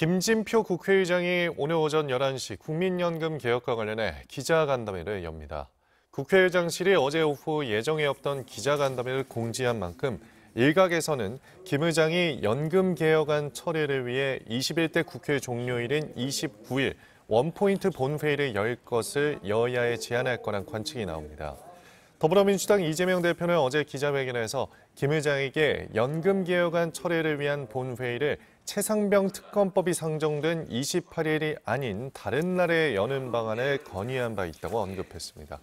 김진표 국회의장이 오늘 오전 11시 국민연금 개혁과 관련해 기자간담회를 엽니다. 국회의장실이 어제 오후 예정에 없던 기자간담회를 공지한 만큼 일각에서는 김 의장이 연금 개혁안 철회를 위해 21대 국회 종료일인 29일 원포인트 본회의를 열 것을 여야에 제안할 거란 관측이 나옵니다. 더불어민주당 이재명 대표는 어제 기자회견에서 김회장에게 연금 개혁안 철회를 위한 본회의를 최상병 특검법이 상정된 28일이 아닌 다른 날에 여는 방안을 건의한 바 있다고 언급했습니다.